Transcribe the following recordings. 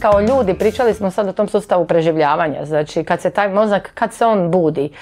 kao ljudi, pričali smo sad o tom sustavu preživljavanja, znači kad se taj mozak, kad se on budi,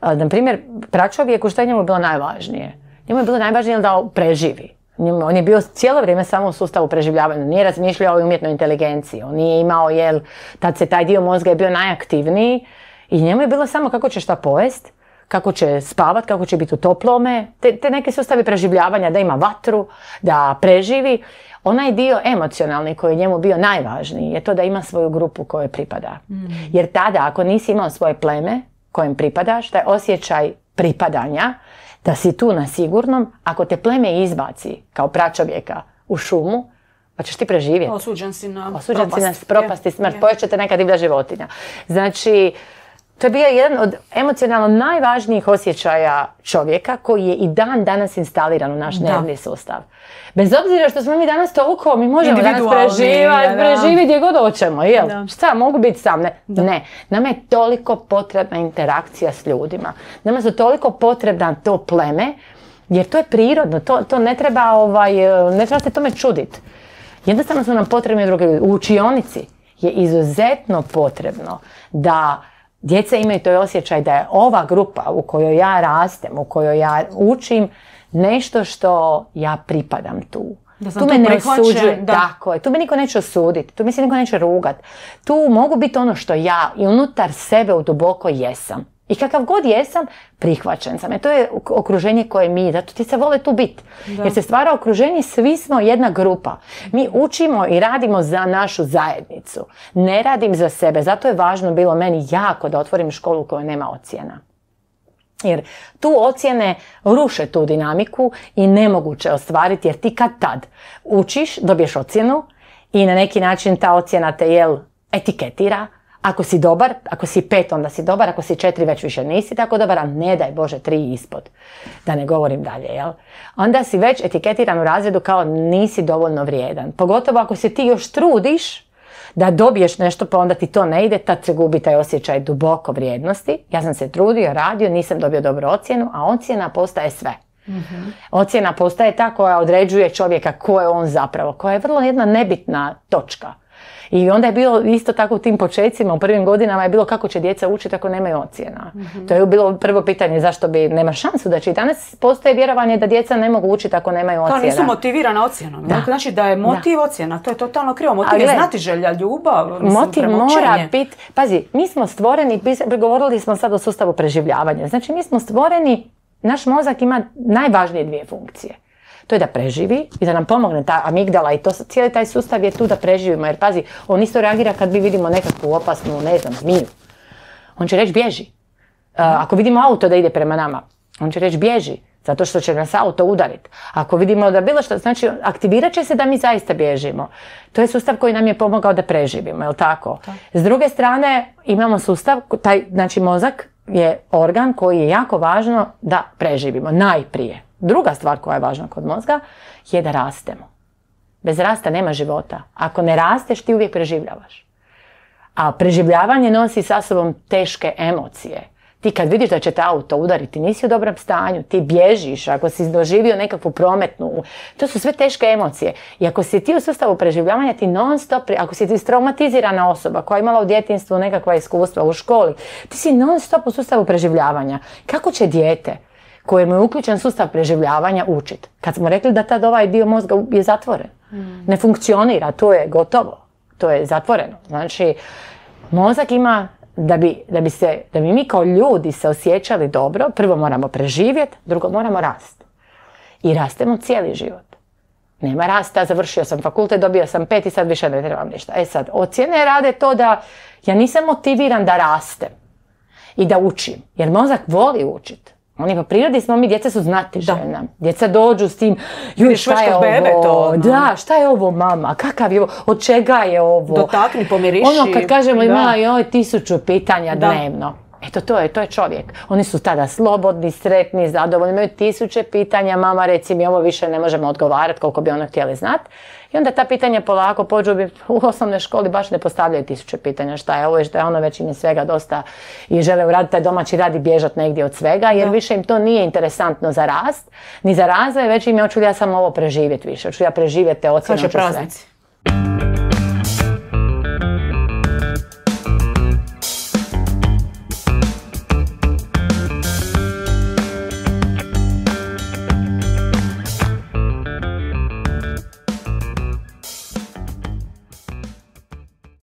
na primjer, pračovjeku što je njemu bilo najvažnije? Njemu je bilo najvažnije da preživi. On je bio cijelo vrijeme samo u sustavu preživljavanja, nije razmišljao o umjetnoj inteligenciji, on nije imao, jel, tad se taj dio mozga je bio najaktivniji i njemu je bilo samo kako će šta pojest, kako će spavat, kako će biti u toplome, te, te neke sustavi preživljavanja, da ima vatru, da preživi. Onaj dio emocionalni koji je njemu bio najvažniji je to da ima svoju grupu kojoj pripada. Mm. Jer tada ako nisi imao svoje pleme kojem pripadaš, taj osjećaj pripadanja, da si tu na sigurnom, ako te pleme izbaci kao pračovjeka u šumu, pa ćeš ti preživjeti. Osuđen si na Osuđen propast. si na propasti, smrt, će te neka divlja životinja. Znači, to je bio jedan od emocionalno najvažnijih osjećaja čovjeka koji je i dan danas instaliran u naš nervni sustav. Bez obzira što smo mi danas toliko, mi možemo danas preživati, preživjeti gdje god hoćemo, jel? Šta, mogu biti sam? Ne. Nama je toliko potrebna interakcija s ljudima. Nama su toliko potrebna to pleme, jer to je prirodno, to, ne treba ovaj, ne treba se tome čuditi. Jednostavno su nam potrebni druge ljudi. U učionici je izuzetno potrebno da Djeca imaju to osjećaj da je ova grupa u kojoj ja rastem, u kojoj ja učim, nešto što ja pripadam tu. tu, me ne osuđuje, tako Tu me niko neće osuditi, tu mi se niko neće rugat. Tu mogu biti ono što ja i unutar sebe u duboko jesam. I kakav god jesam, prihvaćen sam. E to je okruženje koje mi, zato ti se vole tu biti. Jer se stvara okruženje, svi smo jedna grupa. Mi učimo i radimo za našu zajednicu. Ne radim za sebe. Zato je važno bilo meni jako da otvorim školu koja nema ocjena. Jer tu ocjene ruše tu dinamiku i nemoguće ostvariti jer ti kad tad učiš, dobiješ ocjenu i na neki način ta ocjena te jel etiketira, ako si dobar, ako si pet, onda si dobar, ako si četiri, već više nisi tako dobar, a ne daj Bože tri ispod, da ne govorim dalje, jel? Onda si već etiketiran u razredu kao nisi dovoljno vrijedan. Pogotovo ako se ti još trudiš da dobiješ nešto pa onda ti to ne ide, tad se gubi taj osjećaj duboko vrijednosti. Ja sam se trudio, radio, nisam dobio dobru ocjenu, a ocjena postaje sve. Mhm. Ocjena postaje ta koja određuje čovjeka ko je on zapravo, koja je vrlo jedna nebitna točka. I onda je bilo isto tako u tim počecima, u prvim godinama je bilo kako će djeca učiti ako nemaju ocjena. Mhm. To je bilo prvo pitanje zašto bi, nema šansu da će i danas postoje vjerovanje da djeca ne mogu učiti ako nemaju ocjena. Da, nisu motivirana ocjenom. Da. Znači da je motiv ocjena, to je totalno krivo. Motiv je znati želja, ljubav, mislim, Motiv mora biti, pazi, mi smo stvoreni, govorili smo sad o sustavu preživljavanja, znači mi smo stvoreni, naš mozak ima najvažnije dvije funkcije to je da preživi i da nam pomogne ta amigdala i to, cijeli taj sustav je tu da preživimo. Jer pazi, on isto reagira kad mi vidimo nekakvu opasnu, ne znam, zmiju. On će reći bježi. E, ako vidimo auto da ide prema nama, on će reći bježi zato što će nas auto udariti. Ako vidimo da bilo što, znači aktivirat će se da mi zaista bježimo. To je sustav koji nam je pomogao da preživimo, jel tako? S druge strane imamo sustav, taj, znači mozak je organ koji je jako važno da preživimo, najprije. Druga stvar koja je važna kod mozga je da rastemo. Bez rasta nema života. Ako ne rasteš, ti uvijek preživljavaš. A preživljavanje nosi sa sobom teške emocije. Ti kad vidiš da će te auto udariti, nisi u dobrom stanju, ti bježiš, ako si doživio nekakvu prometnu, to su sve teške emocije. I ako si ti u sustavu preživljavanja, ti non stop, ako si ti traumatizirana osoba koja je imala u djetinstvu nekakva iskustva u školi, ti si non stop u sustavu preživljavanja. Kako će dijete kojemu je uključen sustav preživljavanja učit. Kad smo rekli da tad ovaj dio mozga je zatvoren, ne funkcionira, to je gotovo, to je zatvoreno. Znači, mozak ima da bi, da bi, se, da bi mi kao ljudi se osjećali dobro, prvo moramo preživjeti, drugo moramo rasti. I rastemo cijeli život. Nema rasta, završio sam fakultet, dobio sam pet i sad više ne trebam ništa. E sad, ocjene rade to da ja nisam motiviran da rastem i da učim, jer mozak voli učiti. Oni po prirodi smo mi, djeca su znatiželjna. Djeca dođu s tim, šta je ovo, da, ono. šta je ovo mama, kakav je ovo, od čega je ovo. Dotakni, pomiriši. Ono kad kažemo ima joj tisuću pitanja dnevno. Eto, to je, to je čovjek. Oni su tada slobodni, sretni, zadovoljni, imaju tisuće pitanja, mama reci mi ovo više ne možemo odgovarati koliko bi ona htjeli znat. I onda ta pitanja polako pođu bi u osnovnoj školi baš ne postavljaju tisuće pitanja šta je ovo i šta je ono, već im je svega dosta i žele uraditi taj domaći rad i bježat negdje od svega, jer više im to nije interesantno za rast, ni za razvoj, već im je hoću ja samo ovo preživjeti više, hoću ja preživjeti te ocjene,